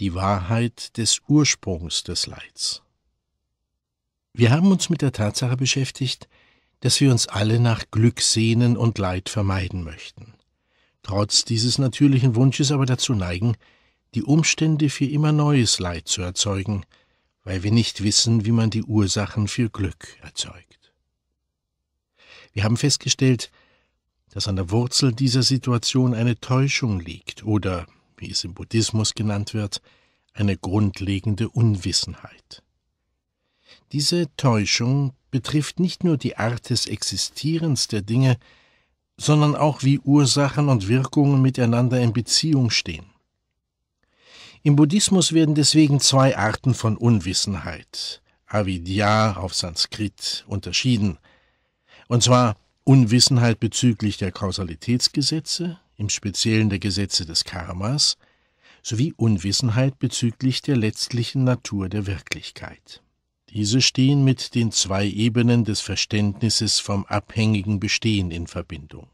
die Wahrheit des Ursprungs des Leids. Wir haben uns mit der Tatsache beschäftigt, dass wir uns alle nach Glück sehnen und Leid vermeiden möchten, trotz dieses natürlichen Wunsches aber dazu neigen, die Umstände für immer neues Leid zu erzeugen, weil wir nicht wissen, wie man die Ursachen für Glück erzeugt. Wir haben festgestellt, dass an der Wurzel dieser Situation eine Täuschung liegt oder wie es im Buddhismus genannt wird, eine grundlegende Unwissenheit. Diese Täuschung betrifft nicht nur die Art des Existierens der Dinge, sondern auch wie Ursachen und Wirkungen miteinander in Beziehung stehen. Im Buddhismus werden deswegen zwei Arten von Unwissenheit, Avidya auf Sanskrit, unterschieden, und zwar Unwissenheit bezüglich der Kausalitätsgesetze im Speziellen der Gesetze des Karmas, sowie Unwissenheit bezüglich der letztlichen Natur der Wirklichkeit. Diese stehen mit den zwei Ebenen des Verständnisses vom abhängigen Bestehen in Verbindung.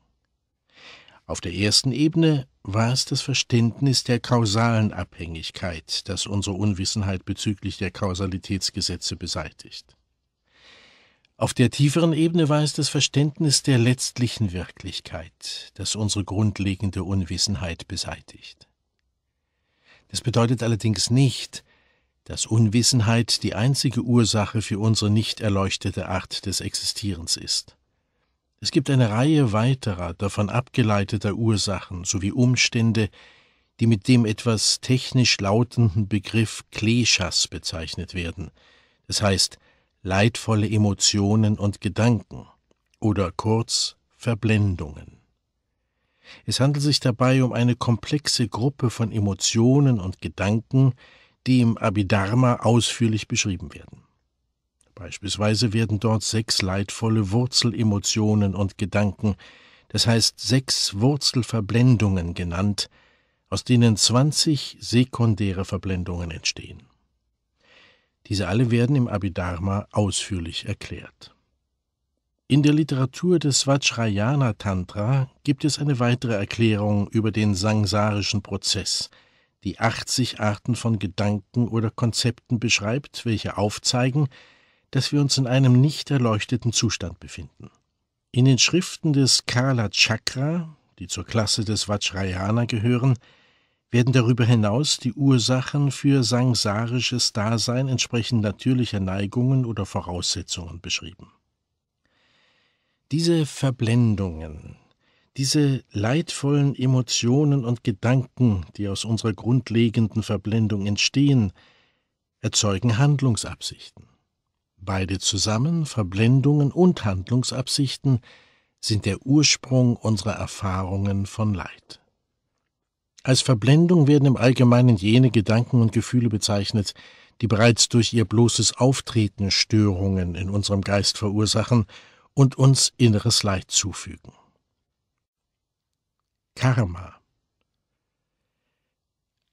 Auf der ersten Ebene war es das Verständnis der kausalen Abhängigkeit, das unsere Unwissenheit bezüglich der Kausalitätsgesetze beseitigt. Auf der tieferen Ebene war es das Verständnis der letztlichen Wirklichkeit, das unsere grundlegende Unwissenheit beseitigt. Das bedeutet allerdings nicht, dass Unwissenheit die einzige Ursache für unsere nicht erleuchtete Art des Existierens ist. Es gibt eine Reihe weiterer davon abgeleiteter Ursachen sowie Umstände, die mit dem etwas technisch lautenden Begriff Kleschas bezeichnet werden, das heißt leidvolle Emotionen und Gedanken oder kurz Verblendungen. Es handelt sich dabei um eine komplexe Gruppe von Emotionen und Gedanken, die im Abhidharma ausführlich beschrieben werden. Beispielsweise werden dort sechs leidvolle Wurzelemotionen und Gedanken, das heißt sechs Wurzelverblendungen genannt, aus denen zwanzig sekundäre Verblendungen entstehen. Diese alle werden im Abhidharma ausführlich erklärt. In der Literatur des Vajrayana Tantra gibt es eine weitere Erklärung über den sangsarischen Prozess, die 80 Arten von Gedanken oder Konzepten beschreibt, welche aufzeigen, dass wir uns in einem nicht erleuchteten Zustand befinden. In den Schriften des Kala Chakra, die zur Klasse des Vajrayana gehören, werden darüber hinaus die Ursachen für sangsarisches Dasein entsprechend natürlicher Neigungen oder Voraussetzungen beschrieben. Diese Verblendungen, diese leidvollen Emotionen und Gedanken, die aus unserer grundlegenden Verblendung entstehen, erzeugen Handlungsabsichten. Beide zusammen, Verblendungen und Handlungsabsichten, sind der Ursprung unserer Erfahrungen von Leid. Als Verblendung werden im Allgemeinen jene Gedanken und Gefühle bezeichnet, die bereits durch ihr bloßes Auftreten Störungen in unserem Geist verursachen und uns inneres Leid zufügen. Karma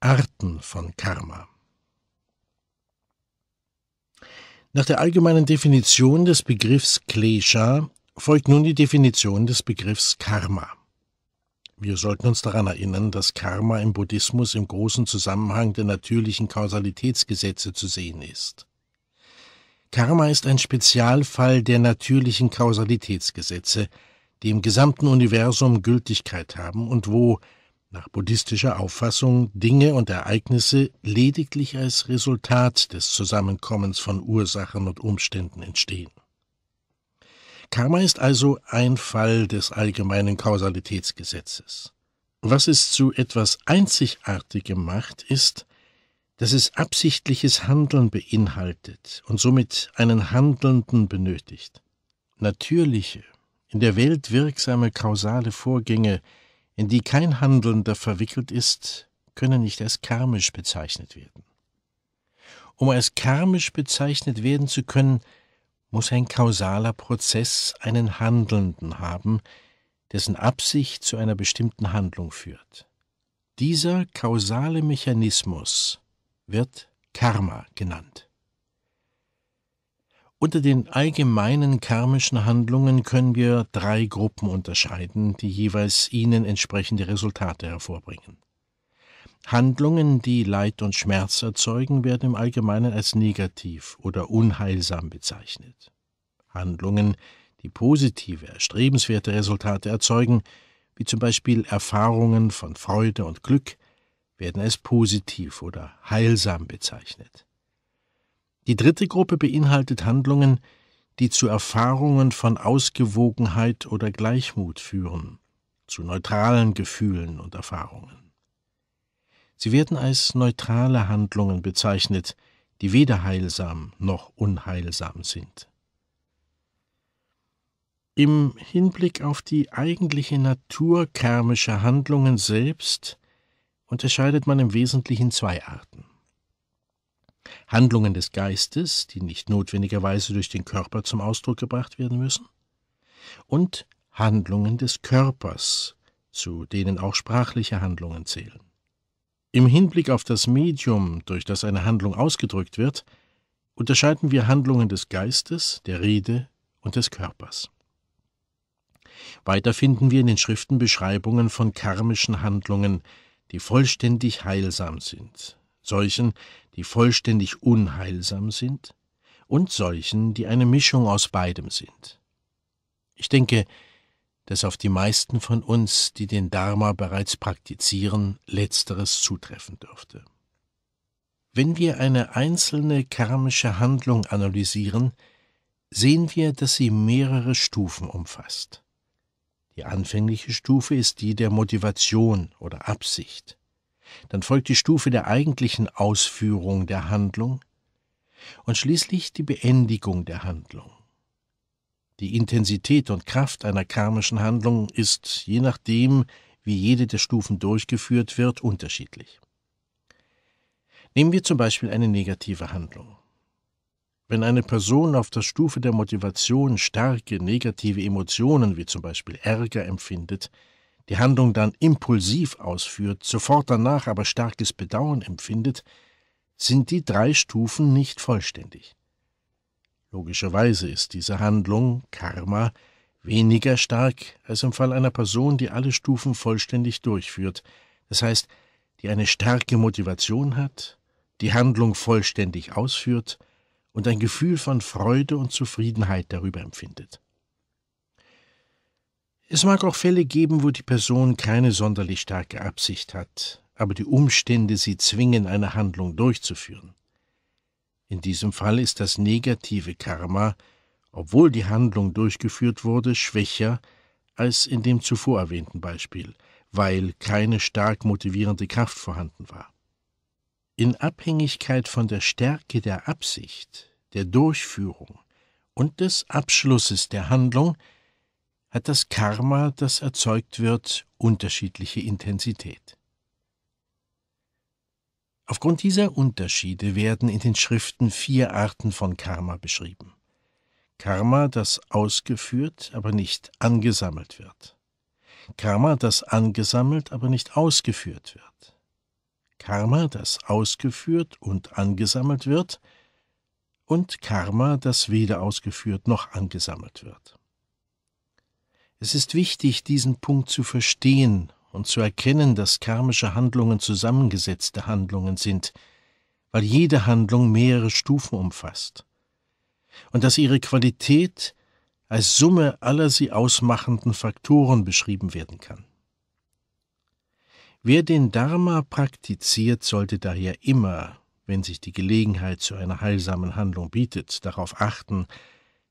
Arten von Karma Nach der allgemeinen Definition des Begriffs Klesha folgt nun die Definition des Begriffs Karma. Wir sollten uns daran erinnern, dass Karma im Buddhismus im großen Zusammenhang der natürlichen Kausalitätsgesetze zu sehen ist. Karma ist ein Spezialfall der natürlichen Kausalitätsgesetze, die im gesamten Universum Gültigkeit haben und wo, nach buddhistischer Auffassung, Dinge und Ereignisse lediglich als Resultat des Zusammenkommens von Ursachen und Umständen entstehen. Karma ist also ein Fall des allgemeinen Kausalitätsgesetzes. Was es zu etwas Einzigartigem macht, ist, dass es absichtliches Handeln beinhaltet und somit einen Handelnden benötigt. Natürliche, in der Welt wirksame kausale Vorgänge, in die kein Handelnder verwickelt ist, können nicht als karmisch bezeichnet werden. Um als karmisch bezeichnet werden zu können, muss ein kausaler Prozess einen Handelnden haben, dessen Absicht zu einer bestimmten Handlung führt. Dieser kausale Mechanismus wird Karma genannt. Unter den allgemeinen karmischen Handlungen können wir drei Gruppen unterscheiden, die jeweils ihnen entsprechende Resultate hervorbringen. Handlungen, die Leid und Schmerz erzeugen, werden im Allgemeinen als negativ oder unheilsam bezeichnet. Handlungen, die positive, erstrebenswerte Resultate erzeugen, wie zum Beispiel Erfahrungen von Freude und Glück, werden als positiv oder heilsam bezeichnet. Die dritte Gruppe beinhaltet Handlungen, die zu Erfahrungen von Ausgewogenheit oder Gleichmut führen, zu neutralen Gefühlen und Erfahrungen. Sie werden als neutrale Handlungen bezeichnet, die weder heilsam noch unheilsam sind. Im Hinblick auf die eigentliche Natur karmischer Handlungen selbst unterscheidet man im Wesentlichen zwei Arten. Handlungen des Geistes, die nicht notwendigerweise durch den Körper zum Ausdruck gebracht werden müssen, und Handlungen des Körpers, zu denen auch sprachliche Handlungen zählen. Im Hinblick auf das Medium, durch das eine Handlung ausgedrückt wird, unterscheiden wir Handlungen des Geistes, der Rede und des Körpers. Weiter finden wir in den Schriften Beschreibungen von karmischen Handlungen, die vollständig heilsam sind, solchen, die vollständig unheilsam sind, und solchen, die eine Mischung aus beidem sind. Ich denke, dass auf die meisten von uns, die den Dharma bereits praktizieren, letzteres zutreffen dürfte. Wenn wir eine einzelne karmische Handlung analysieren, sehen wir, dass sie mehrere Stufen umfasst. Die anfängliche Stufe ist die der Motivation oder Absicht. Dann folgt die Stufe der eigentlichen Ausführung der Handlung und schließlich die Beendigung der Handlung. Die Intensität und Kraft einer karmischen Handlung ist, je nachdem, wie jede der Stufen durchgeführt wird, unterschiedlich. Nehmen wir zum Beispiel eine negative Handlung. Wenn eine Person auf der Stufe der Motivation starke negative Emotionen wie zum Beispiel Ärger empfindet, die Handlung dann impulsiv ausführt, sofort danach aber starkes Bedauern empfindet, sind die drei Stufen nicht vollständig. Logischerweise ist diese Handlung, Karma, weniger stark als im Fall einer Person, die alle Stufen vollständig durchführt, das heißt, die eine starke Motivation hat, die Handlung vollständig ausführt und ein Gefühl von Freude und Zufriedenheit darüber empfindet. Es mag auch Fälle geben, wo die Person keine sonderlich starke Absicht hat, aber die Umstände sie zwingen, eine Handlung durchzuführen. In diesem Fall ist das negative Karma, obwohl die Handlung durchgeführt wurde, schwächer als in dem zuvor erwähnten Beispiel, weil keine stark motivierende Kraft vorhanden war. In Abhängigkeit von der Stärke der Absicht, der Durchführung und des Abschlusses der Handlung hat das Karma, das erzeugt wird, unterschiedliche Intensität. Aufgrund dieser Unterschiede werden in den Schriften vier Arten von Karma beschrieben. Karma, das ausgeführt, aber nicht angesammelt wird. Karma, das angesammelt, aber nicht ausgeführt wird. Karma, das ausgeführt und angesammelt wird. Und Karma, das weder ausgeführt noch angesammelt wird. Es ist wichtig, diesen Punkt zu verstehen und zu erkennen, dass karmische Handlungen zusammengesetzte Handlungen sind, weil jede Handlung mehrere Stufen umfasst, und dass ihre Qualität als Summe aller sie ausmachenden Faktoren beschrieben werden kann. Wer den Dharma praktiziert, sollte daher immer, wenn sich die Gelegenheit zu einer heilsamen Handlung bietet, darauf achten,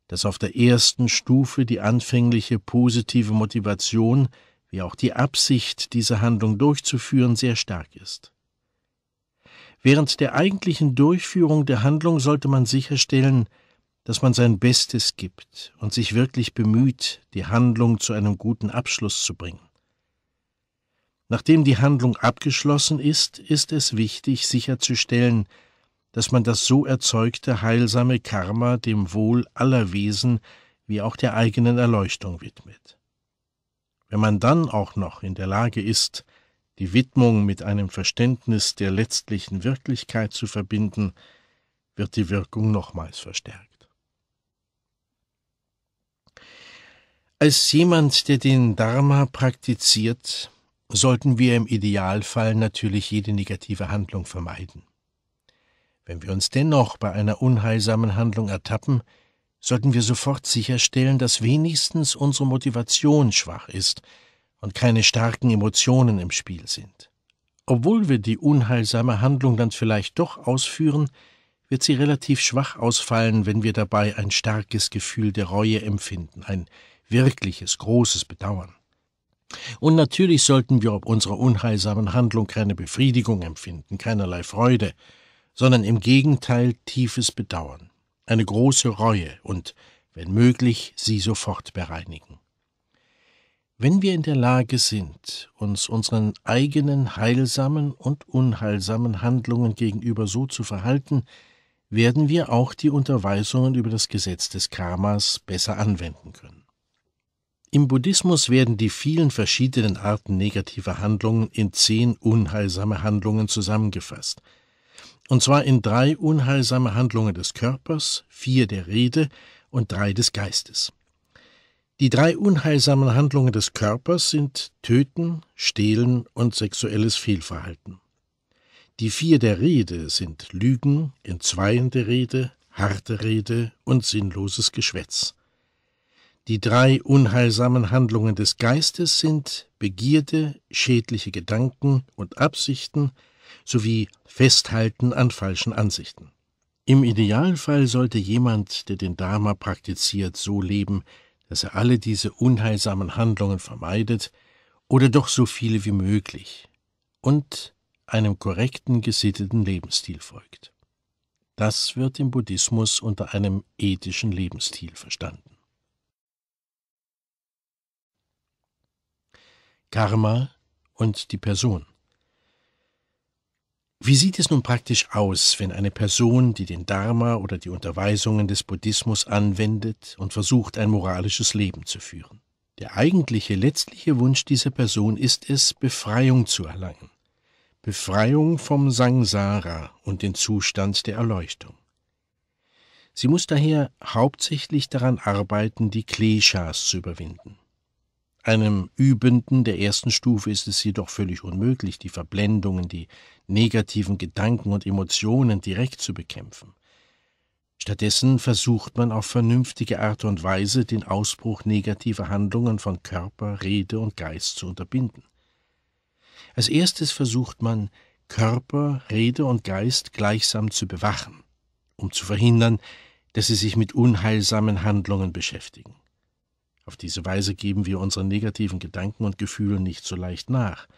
dass auf der ersten Stufe die anfängliche positive Motivation wie auch die Absicht, diese Handlung durchzuführen, sehr stark ist. Während der eigentlichen Durchführung der Handlung sollte man sicherstellen, dass man sein Bestes gibt und sich wirklich bemüht, die Handlung zu einem guten Abschluss zu bringen. Nachdem die Handlung abgeschlossen ist, ist es wichtig sicherzustellen, dass man das so erzeugte heilsame Karma dem Wohl aller Wesen wie auch der eigenen Erleuchtung widmet. Wenn man dann auch noch in der Lage ist, die Widmung mit einem Verständnis der letztlichen Wirklichkeit zu verbinden, wird die Wirkung nochmals verstärkt. Als jemand, der den Dharma praktiziert, sollten wir im Idealfall natürlich jede negative Handlung vermeiden. Wenn wir uns dennoch bei einer unheilsamen Handlung ertappen, sollten wir sofort sicherstellen, dass wenigstens unsere Motivation schwach ist und keine starken Emotionen im Spiel sind. Obwohl wir die unheilsame Handlung dann vielleicht doch ausführen, wird sie relativ schwach ausfallen, wenn wir dabei ein starkes Gefühl der Reue empfinden, ein wirkliches, großes Bedauern. Und natürlich sollten wir ob unserer unheilsamen Handlung keine Befriedigung empfinden, keinerlei Freude, sondern im Gegenteil tiefes Bedauern eine große Reue und, wenn möglich, sie sofort bereinigen. Wenn wir in der Lage sind, uns unseren eigenen heilsamen und unheilsamen Handlungen gegenüber so zu verhalten, werden wir auch die Unterweisungen über das Gesetz des Karmas besser anwenden können. Im Buddhismus werden die vielen verschiedenen Arten negativer Handlungen in zehn unheilsame Handlungen zusammengefasst – und zwar in drei unheilsame Handlungen des Körpers, vier der Rede und drei des Geistes. Die drei unheilsamen Handlungen des Körpers sind Töten, Stehlen und sexuelles Fehlverhalten. Die vier der Rede sind Lügen, entzweiende Rede, harte Rede und sinnloses Geschwätz. Die drei unheilsamen Handlungen des Geistes sind Begierde, schädliche Gedanken und Absichten, sowie Festhalten an falschen Ansichten. Im Idealfall sollte jemand, der den Dharma praktiziert, so leben, dass er alle diese unheilsamen Handlungen vermeidet oder doch so viele wie möglich und einem korrekten gesitteten Lebensstil folgt. Das wird im Buddhismus unter einem ethischen Lebensstil verstanden. Karma und die Person wie sieht es nun praktisch aus, wenn eine Person, die den Dharma oder die Unterweisungen des Buddhismus anwendet und versucht, ein moralisches Leben zu führen? Der eigentliche, letztliche Wunsch dieser Person ist es, Befreiung zu erlangen. Befreiung vom Sangsara und den Zustand der Erleuchtung. Sie muss daher hauptsächlich daran arbeiten, die Kleshas zu überwinden. Einem Übenden der ersten Stufe ist es jedoch völlig unmöglich, die Verblendungen, die negativen Gedanken und Emotionen direkt zu bekämpfen. Stattdessen versucht man auf vernünftige Art und Weise, den Ausbruch negativer Handlungen von Körper, Rede und Geist zu unterbinden. Als erstes versucht man, Körper, Rede und Geist gleichsam zu bewachen, um zu verhindern, dass sie sich mit unheilsamen Handlungen beschäftigen. Auf diese Weise geben wir unseren negativen Gedanken und Gefühlen nicht so leicht nach.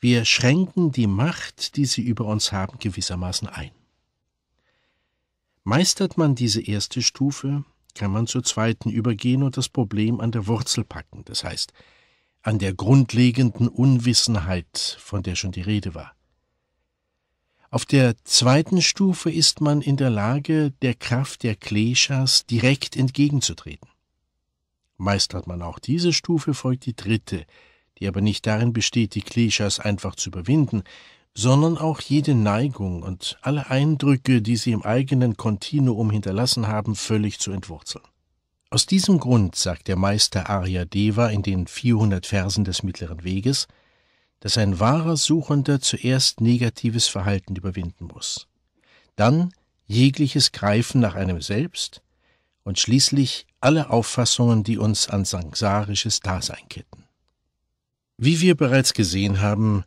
Wir schränken die Macht, die sie über uns haben, gewissermaßen ein. Meistert man diese erste Stufe, kann man zur zweiten übergehen und das Problem an der Wurzel packen, das heißt an der grundlegenden Unwissenheit, von der schon die Rede war. Auf der zweiten Stufe ist man in der Lage, der Kraft der Kleschas direkt entgegenzutreten. Meistert man auch diese Stufe, folgt die dritte, die aber nicht darin besteht, die Klischees einfach zu überwinden, sondern auch jede Neigung und alle Eindrücke, die sie im eigenen Kontinuum hinterlassen haben, völlig zu entwurzeln. Aus diesem Grund sagt der Meister Arya Deva in den 400 Versen des Mittleren Weges, dass ein wahrer Suchender zuerst negatives Verhalten überwinden muss, dann jegliches Greifen nach einem selbst und schließlich alle Auffassungen, die uns an sangsarisches Dasein ketten. Wie wir bereits gesehen haben,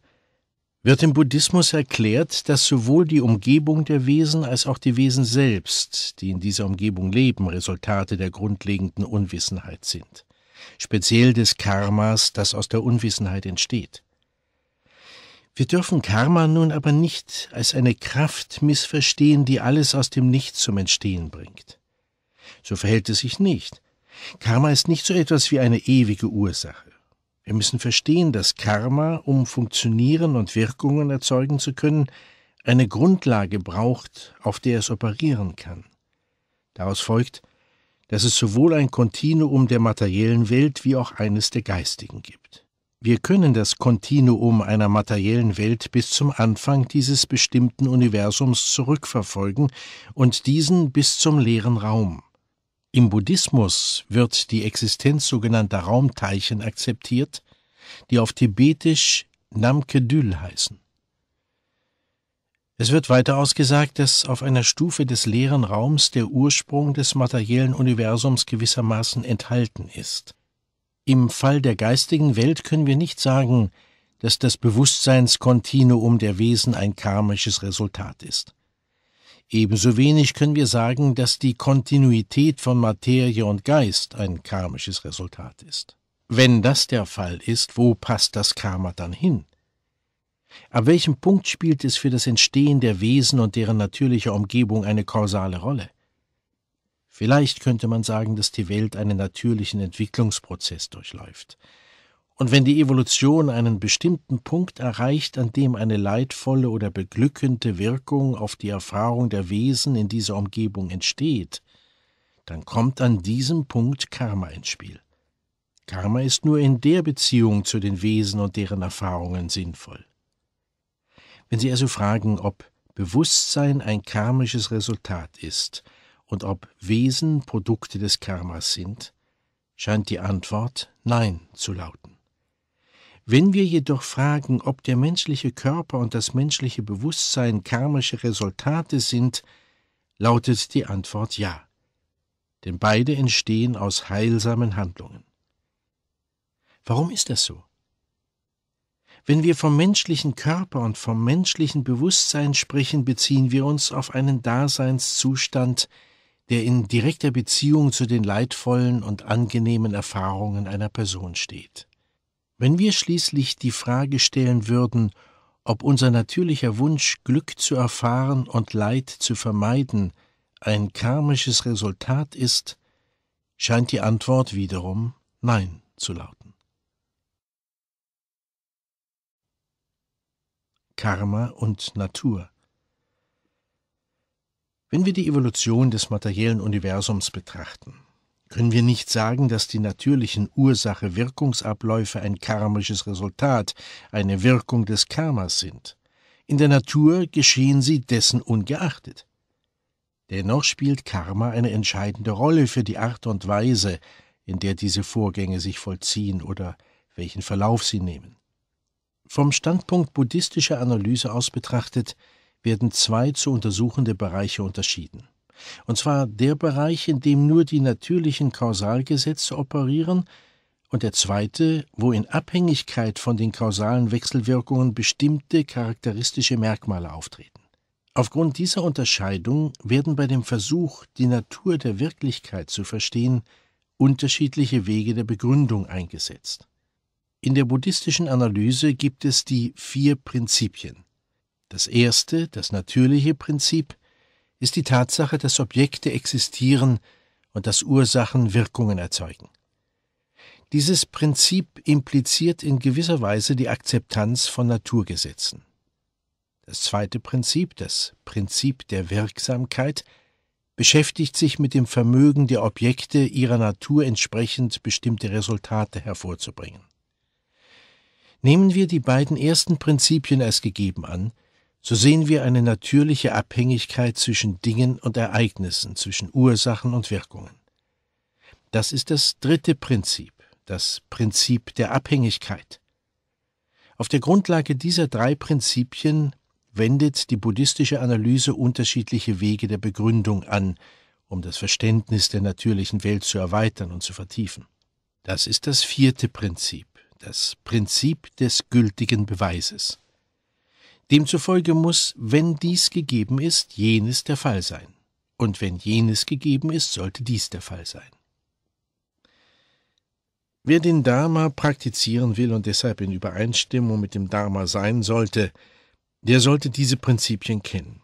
wird im Buddhismus erklärt, dass sowohl die Umgebung der Wesen als auch die Wesen selbst, die in dieser Umgebung leben, Resultate der grundlegenden Unwissenheit sind, speziell des Karmas, das aus der Unwissenheit entsteht. Wir dürfen Karma nun aber nicht als eine Kraft missverstehen, die alles aus dem Nichts zum Entstehen bringt. So verhält es sich nicht. Karma ist nicht so etwas wie eine ewige Ursache. Wir müssen verstehen, dass Karma, um funktionieren und Wirkungen erzeugen zu können, eine Grundlage braucht, auf der es operieren kann. Daraus folgt, dass es sowohl ein Kontinuum der materiellen Welt wie auch eines der geistigen gibt. Wir können das Kontinuum einer materiellen Welt bis zum Anfang dieses bestimmten Universums zurückverfolgen und diesen bis zum leeren Raum. Im Buddhismus wird die Existenz sogenannter Raumteilchen akzeptiert, die auf Tibetisch Namkedül heißen. Es wird weiter ausgesagt, dass auf einer Stufe des leeren Raums der Ursprung des materiellen Universums gewissermaßen enthalten ist. Im Fall der geistigen Welt können wir nicht sagen, dass das Bewusstseinskontinuum der Wesen ein karmisches Resultat ist. Ebenso wenig können wir sagen, dass die Kontinuität von Materie und Geist ein karmisches Resultat ist. Wenn das der Fall ist, wo passt das Karma dann hin? Ab welchem Punkt spielt es für das Entstehen der Wesen und deren natürliche Umgebung eine kausale Rolle? Vielleicht könnte man sagen, dass die Welt einen natürlichen Entwicklungsprozess durchläuft. Und wenn die Evolution einen bestimmten Punkt erreicht, an dem eine leidvolle oder beglückende Wirkung auf die Erfahrung der Wesen in dieser Umgebung entsteht, dann kommt an diesem Punkt Karma ins Spiel. Karma ist nur in der Beziehung zu den Wesen und deren Erfahrungen sinnvoll. Wenn Sie also fragen, ob Bewusstsein ein karmisches Resultat ist und ob Wesen Produkte des Karmas sind, scheint die Antwort Nein zu lauten. Wenn wir jedoch fragen, ob der menschliche Körper und das menschliche Bewusstsein karmische Resultate sind, lautet die Antwort ja, denn beide entstehen aus heilsamen Handlungen. Warum ist das so? Wenn wir vom menschlichen Körper und vom menschlichen Bewusstsein sprechen, beziehen wir uns auf einen Daseinszustand, der in direkter Beziehung zu den leidvollen und angenehmen Erfahrungen einer Person steht. Wenn wir schließlich die Frage stellen würden, ob unser natürlicher Wunsch, Glück zu erfahren und Leid zu vermeiden, ein karmisches Resultat ist, scheint die Antwort wiederum Nein zu lauten. Karma und Natur Wenn wir die Evolution des materiellen Universums betrachten, können wir nicht sagen, dass die natürlichen Ursache-Wirkungsabläufe ein karmisches Resultat, eine Wirkung des Karmas sind? In der Natur geschehen sie dessen ungeachtet. Dennoch spielt Karma eine entscheidende Rolle für die Art und Weise, in der diese Vorgänge sich vollziehen oder welchen Verlauf sie nehmen. Vom Standpunkt buddhistischer Analyse aus betrachtet werden zwei zu untersuchende Bereiche unterschieden. Und zwar der Bereich, in dem nur die natürlichen Kausalgesetze operieren, und der zweite, wo in Abhängigkeit von den kausalen Wechselwirkungen bestimmte charakteristische Merkmale auftreten. Aufgrund dieser Unterscheidung werden bei dem Versuch, die Natur der Wirklichkeit zu verstehen, unterschiedliche Wege der Begründung eingesetzt. In der buddhistischen Analyse gibt es die vier Prinzipien. Das erste, das natürliche Prinzip, ist die Tatsache, dass Objekte existieren und dass Ursachen Wirkungen erzeugen. Dieses Prinzip impliziert in gewisser Weise die Akzeptanz von Naturgesetzen. Das zweite Prinzip, das Prinzip der Wirksamkeit, beschäftigt sich mit dem Vermögen der Objekte, ihrer Natur entsprechend bestimmte Resultate hervorzubringen. Nehmen wir die beiden ersten Prinzipien als gegeben an, so sehen wir eine natürliche Abhängigkeit zwischen Dingen und Ereignissen, zwischen Ursachen und Wirkungen. Das ist das dritte Prinzip, das Prinzip der Abhängigkeit. Auf der Grundlage dieser drei Prinzipien wendet die buddhistische Analyse unterschiedliche Wege der Begründung an, um das Verständnis der natürlichen Welt zu erweitern und zu vertiefen. Das ist das vierte Prinzip, das Prinzip des gültigen Beweises. Demzufolge muss, wenn dies gegeben ist, jenes der Fall sein, und wenn jenes gegeben ist, sollte dies der Fall sein. Wer den Dharma praktizieren will und deshalb in Übereinstimmung mit dem Dharma sein sollte, der sollte diese Prinzipien kennen.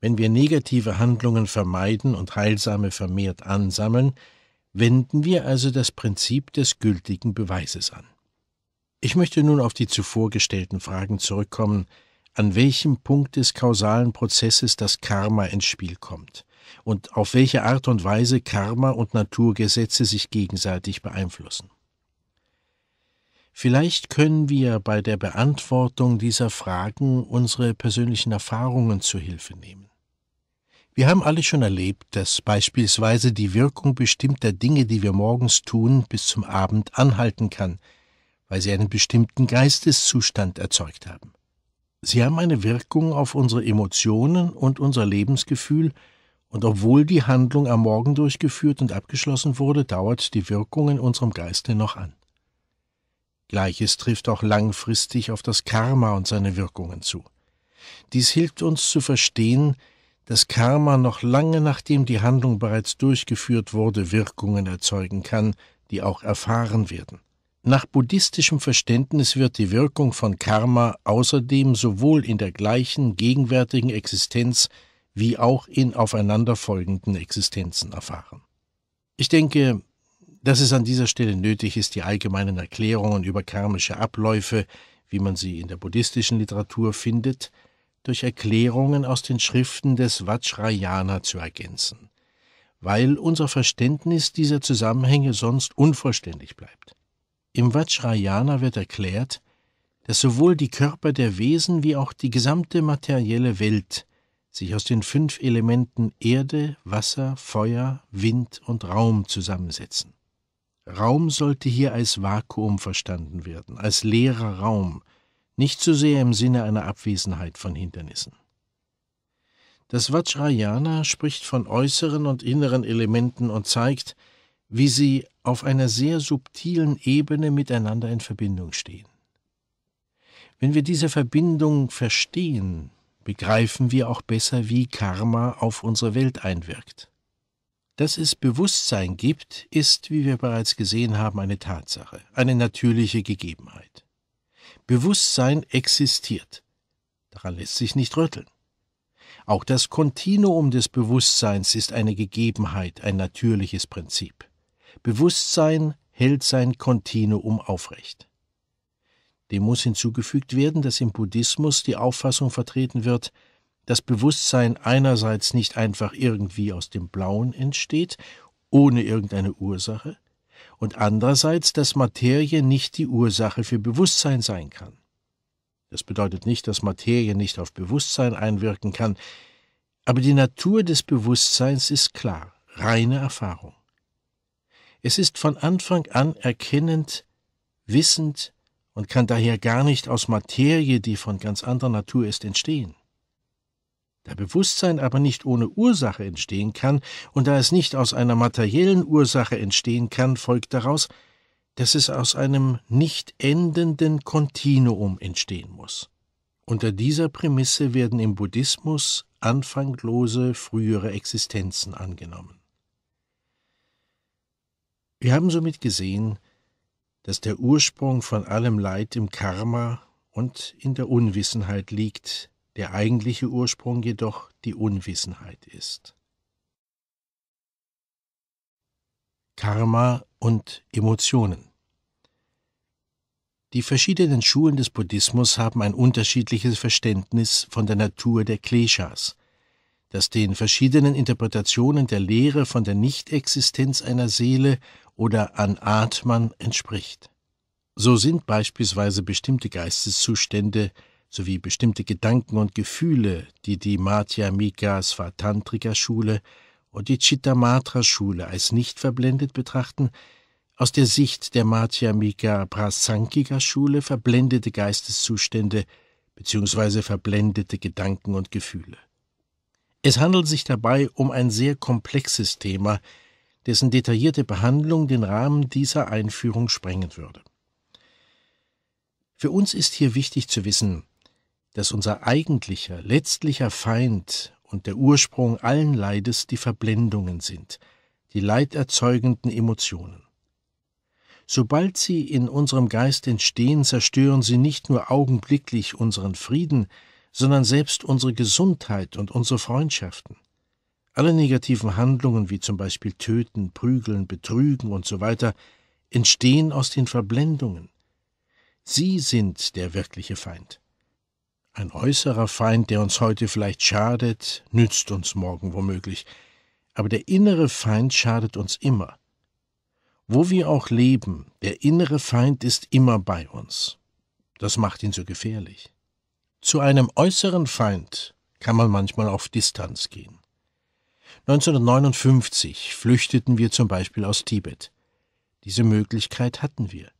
Wenn wir negative Handlungen vermeiden und heilsame vermehrt ansammeln, wenden wir also das Prinzip des gültigen Beweises an. Ich möchte nun auf die zuvor gestellten Fragen zurückkommen, an welchem Punkt des kausalen Prozesses das Karma ins Spiel kommt und auf welche Art und Weise Karma und Naturgesetze sich gegenseitig beeinflussen. Vielleicht können wir bei der Beantwortung dieser Fragen unsere persönlichen Erfahrungen zu Hilfe nehmen. Wir haben alle schon erlebt, dass beispielsweise die Wirkung bestimmter Dinge, die wir morgens tun, bis zum Abend anhalten kann, weil sie einen bestimmten Geisteszustand erzeugt haben. Sie haben eine Wirkung auf unsere Emotionen und unser Lebensgefühl, und obwohl die Handlung am Morgen durchgeführt und abgeschlossen wurde, dauert die Wirkung in unserem Geiste noch an. Gleiches trifft auch langfristig auf das Karma und seine Wirkungen zu. Dies hilft uns zu verstehen, dass Karma noch lange nachdem die Handlung bereits durchgeführt wurde, Wirkungen erzeugen kann, die auch erfahren werden. Nach buddhistischem Verständnis wird die Wirkung von Karma außerdem sowohl in der gleichen gegenwärtigen Existenz wie auch in aufeinanderfolgenden Existenzen erfahren. Ich denke, dass es an dieser Stelle nötig ist, die allgemeinen Erklärungen über karmische Abläufe, wie man sie in der buddhistischen Literatur findet, durch Erklärungen aus den Schriften des Vajrayana zu ergänzen, weil unser Verständnis dieser Zusammenhänge sonst unvollständig bleibt. Im Vajrayana wird erklärt, dass sowohl die Körper der Wesen wie auch die gesamte materielle Welt sich aus den fünf Elementen Erde, Wasser, Feuer, Wind und Raum zusammensetzen. Raum sollte hier als Vakuum verstanden werden, als leerer Raum, nicht so sehr im Sinne einer Abwesenheit von Hindernissen. Das Vajrayana spricht von äußeren und inneren Elementen und zeigt, wie sie auf einer sehr subtilen Ebene miteinander in Verbindung stehen. Wenn wir diese Verbindung verstehen, begreifen wir auch besser, wie Karma auf unsere Welt einwirkt. Dass es Bewusstsein gibt, ist, wie wir bereits gesehen haben, eine Tatsache, eine natürliche Gegebenheit. Bewusstsein existiert. Daran lässt sich nicht rütteln. Auch das Kontinuum des Bewusstseins ist eine Gegebenheit, ein natürliches Prinzip. Bewusstsein hält sein Kontinuum aufrecht. Dem muss hinzugefügt werden, dass im Buddhismus die Auffassung vertreten wird, dass Bewusstsein einerseits nicht einfach irgendwie aus dem Blauen entsteht, ohne irgendeine Ursache, und andererseits, dass Materie nicht die Ursache für Bewusstsein sein kann. Das bedeutet nicht, dass Materie nicht auf Bewusstsein einwirken kann, aber die Natur des Bewusstseins ist klar, reine Erfahrung. Es ist von Anfang an erkennend, wissend und kann daher gar nicht aus Materie, die von ganz anderer Natur ist, entstehen. Da Bewusstsein aber nicht ohne Ursache entstehen kann, und da es nicht aus einer materiellen Ursache entstehen kann, folgt daraus, dass es aus einem nicht endenden Kontinuum entstehen muss. Unter dieser Prämisse werden im Buddhismus anfanglose frühere Existenzen angenommen. Wir haben somit gesehen, dass der Ursprung von allem Leid im Karma und in der Unwissenheit liegt, der eigentliche Ursprung jedoch die Unwissenheit ist. Karma und Emotionen Die verschiedenen Schulen des Buddhismus haben ein unterschiedliches Verständnis von der Natur der Kleshas, das den verschiedenen Interpretationen der Lehre von der Nichtexistenz einer Seele oder an Atman entspricht. So sind beispielsweise bestimmte Geisteszustände sowie bestimmte Gedanken und Gefühle, die die Mika Svatantrika Schule und die Chittamatra Schule als nicht verblendet betrachten, aus der Sicht der Mika Prasankika Schule verblendete Geisteszustände bzw. verblendete Gedanken und Gefühle. Es handelt sich dabei um ein sehr komplexes Thema, dessen detaillierte Behandlung den Rahmen dieser Einführung sprengen würde. Für uns ist hier wichtig zu wissen, dass unser eigentlicher, letztlicher Feind und der Ursprung allen Leides die Verblendungen sind, die leiderzeugenden Emotionen. Sobald sie in unserem Geist entstehen, zerstören sie nicht nur augenblicklich unseren Frieden, sondern selbst unsere Gesundheit und unsere Freundschaften. Alle negativen Handlungen wie zum Beispiel Töten, Prügeln, Betrügen und so weiter entstehen aus den Verblendungen. Sie sind der wirkliche Feind. Ein äußerer Feind, der uns heute vielleicht schadet, nützt uns morgen womöglich, aber der innere Feind schadet uns immer. Wo wir auch leben, der innere Feind ist immer bei uns. Das macht ihn so gefährlich. Zu einem äußeren Feind kann man manchmal auf Distanz gehen. 1959 flüchteten wir zum Beispiel aus Tibet. Diese Möglichkeit hatten wir.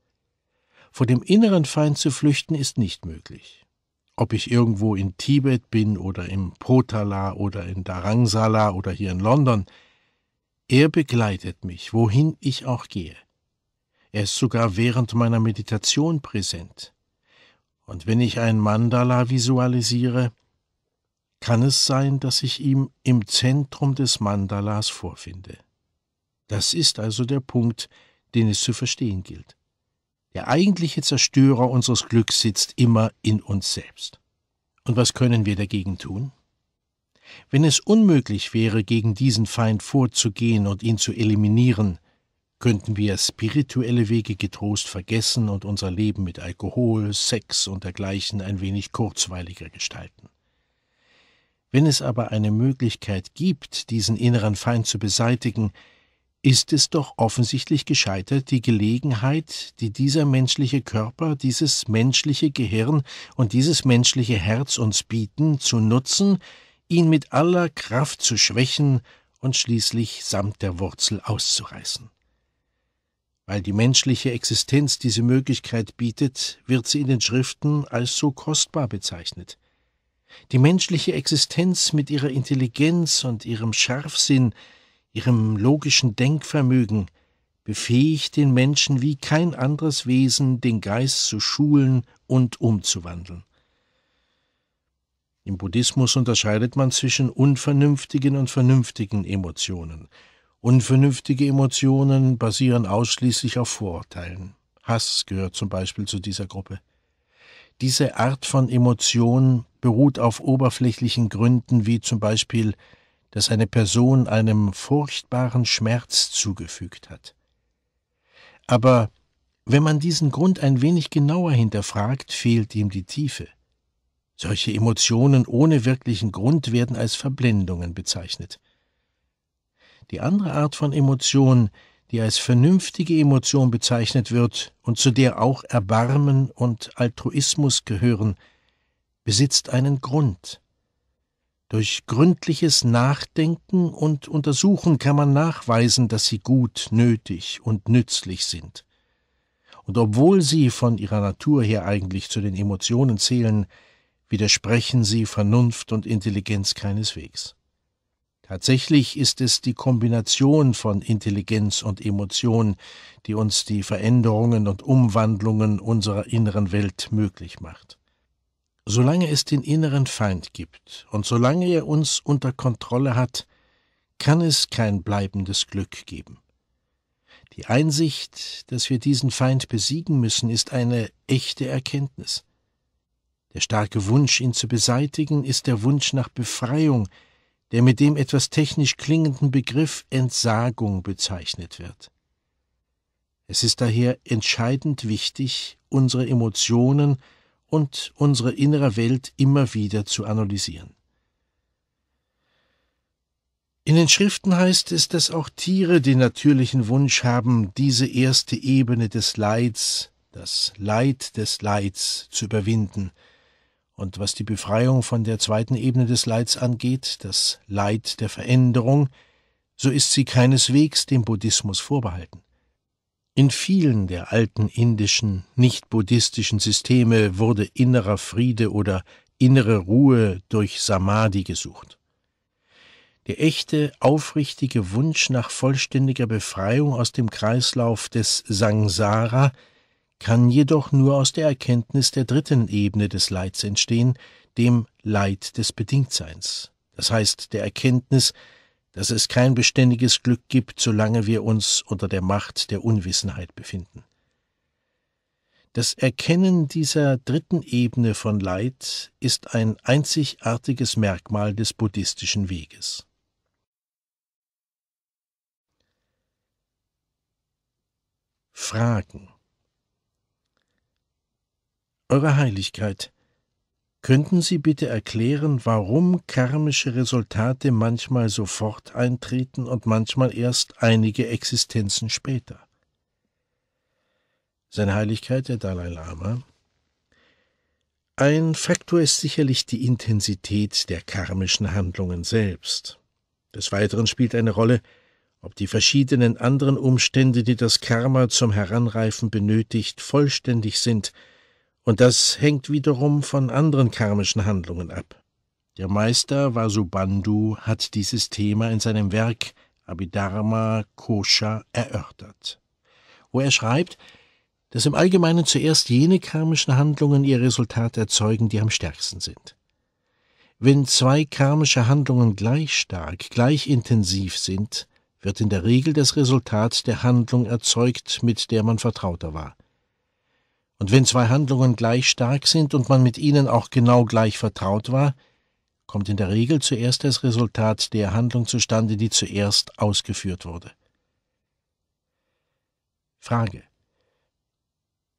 Vor dem inneren Feind zu flüchten ist nicht möglich. Ob ich irgendwo in Tibet bin oder im Potala oder in Darangsala oder hier in London, er begleitet mich, wohin ich auch gehe. Er ist sogar während meiner Meditation präsent. Und wenn ich ein Mandala visualisiere, kann es sein, dass ich ihn im Zentrum des Mandalas vorfinde. Das ist also der Punkt, den es zu verstehen gilt. Der eigentliche Zerstörer unseres Glücks sitzt immer in uns selbst. Und was können wir dagegen tun? Wenn es unmöglich wäre, gegen diesen Feind vorzugehen und ihn zu eliminieren, könnten wir spirituelle Wege getrost vergessen und unser Leben mit Alkohol, Sex und dergleichen ein wenig kurzweiliger gestalten. Wenn es aber eine Möglichkeit gibt, diesen inneren Feind zu beseitigen, ist es doch offensichtlich gescheitert, die Gelegenheit, die dieser menschliche Körper, dieses menschliche Gehirn und dieses menschliche Herz uns bieten, zu nutzen, ihn mit aller Kraft zu schwächen und schließlich samt der Wurzel auszureißen. Weil die menschliche Existenz diese Möglichkeit bietet, wird sie in den Schriften als so kostbar bezeichnet. Die menschliche Existenz mit ihrer Intelligenz und ihrem Scharfsinn, ihrem logischen Denkvermögen befähigt den Menschen wie kein anderes Wesen, den Geist zu schulen und umzuwandeln. Im Buddhismus unterscheidet man zwischen unvernünftigen und vernünftigen Emotionen. Unvernünftige Emotionen basieren ausschließlich auf Vorurteilen. Hass gehört zum Beispiel zu dieser Gruppe. Diese Art von Emotion beruht auf oberflächlichen Gründen wie zum Beispiel, dass eine Person einem furchtbaren Schmerz zugefügt hat. Aber wenn man diesen Grund ein wenig genauer hinterfragt, fehlt ihm die Tiefe. Solche Emotionen ohne wirklichen Grund werden als Verblendungen bezeichnet. Die andere Art von Emotion, die als vernünftige Emotion bezeichnet wird und zu der auch Erbarmen und Altruismus gehören, besitzt einen Grund. Durch gründliches Nachdenken und Untersuchen kann man nachweisen, dass sie gut, nötig und nützlich sind. Und obwohl sie von ihrer Natur her eigentlich zu den Emotionen zählen, widersprechen sie Vernunft und Intelligenz keineswegs. Tatsächlich ist es die Kombination von Intelligenz und Emotion, die uns die Veränderungen und Umwandlungen unserer inneren Welt möglich macht. Solange es den inneren Feind gibt und solange er uns unter Kontrolle hat, kann es kein bleibendes Glück geben. Die Einsicht, dass wir diesen Feind besiegen müssen, ist eine echte Erkenntnis. Der starke Wunsch, ihn zu beseitigen, ist der Wunsch nach Befreiung, der mit dem etwas technisch klingenden Begriff Entsagung bezeichnet wird. Es ist daher entscheidend wichtig, unsere Emotionen und unsere innere Welt immer wieder zu analysieren. In den Schriften heißt es, dass auch Tiere den natürlichen Wunsch haben, diese erste Ebene des Leids, das Leid des Leids, zu überwinden – und was die Befreiung von der zweiten Ebene des Leids angeht, das Leid der Veränderung, so ist sie keineswegs dem Buddhismus vorbehalten. In vielen der alten indischen, nicht buddhistischen Systeme wurde innerer Friede oder innere Ruhe durch Samadhi gesucht. Der echte, aufrichtige Wunsch nach vollständiger Befreiung aus dem Kreislauf des Sangsara kann jedoch nur aus der Erkenntnis der dritten Ebene des Leids entstehen, dem Leid des Bedingtseins, das heißt der Erkenntnis, dass es kein beständiges Glück gibt, solange wir uns unter der Macht der Unwissenheit befinden. Das Erkennen dieser dritten Ebene von Leid ist ein einzigartiges Merkmal des buddhistischen Weges. Fragen eure Heiligkeit, könnten Sie bitte erklären, warum karmische Resultate manchmal sofort eintreten und manchmal erst einige Existenzen später? Seine Heiligkeit, der Dalai Lama. Ein Faktor ist sicherlich die Intensität der karmischen Handlungen selbst. Des Weiteren spielt eine Rolle, ob die verschiedenen anderen Umstände, die das Karma zum Heranreifen benötigt, vollständig sind – und das hängt wiederum von anderen karmischen Handlungen ab. Der Meister Vasubandhu hat dieses Thema in seinem Werk Abhidharma Kosha erörtert, wo er schreibt, dass im Allgemeinen zuerst jene karmischen Handlungen ihr Resultat erzeugen, die am stärksten sind. Wenn zwei karmische Handlungen gleich stark, gleich intensiv sind, wird in der Regel das Resultat der Handlung erzeugt, mit der man vertrauter war – und wenn zwei Handlungen gleich stark sind und man mit ihnen auch genau gleich vertraut war, kommt in der Regel zuerst das Resultat der Handlung zustande, die zuerst ausgeführt wurde. Frage.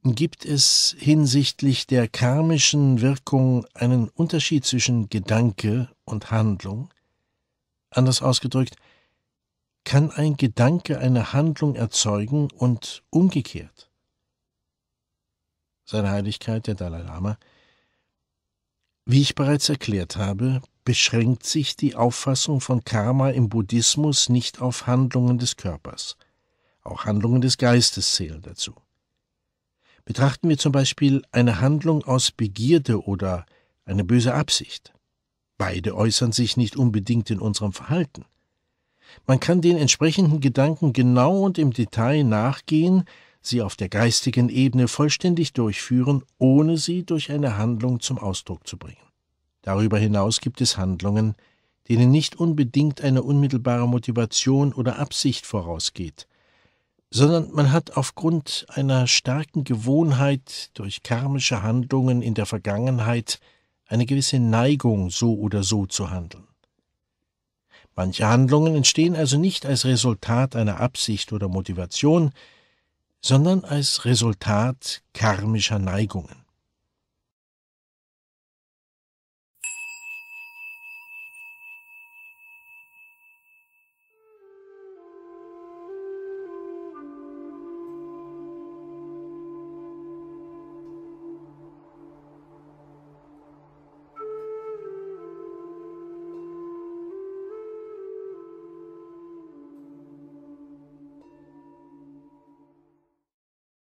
Gibt es hinsichtlich der karmischen Wirkung einen Unterschied zwischen Gedanke und Handlung? Anders ausgedrückt, kann ein Gedanke eine Handlung erzeugen und umgekehrt? Seine Heiligkeit der Dalai Lama, wie ich bereits erklärt habe, beschränkt sich die Auffassung von Karma im Buddhismus nicht auf Handlungen des Körpers. Auch Handlungen des Geistes zählen dazu. Betrachten wir zum Beispiel eine Handlung aus Begierde oder eine böse Absicht. Beide äußern sich nicht unbedingt in unserem Verhalten. Man kann den entsprechenden Gedanken genau und im Detail nachgehen sie auf der geistigen Ebene vollständig durchführen, ohne sie durch eine Handlung zum Ausdruck zu bringen. Darüber hinaus gibt es Handlungen, denen nicht unbedingt eine unmittelbare Motivation oder Absicht vorausgeht, sondern man hat aufgrund einer starken Gewohnheit durch karmische Handlungen in der Vergangenheit eine gewisse Neigung, so oder so zu handeln. Manche Handlungen entstehen also nicht als Resultat einer Absicht oder Motivation, sondern als Resultat karmischer Neigungen.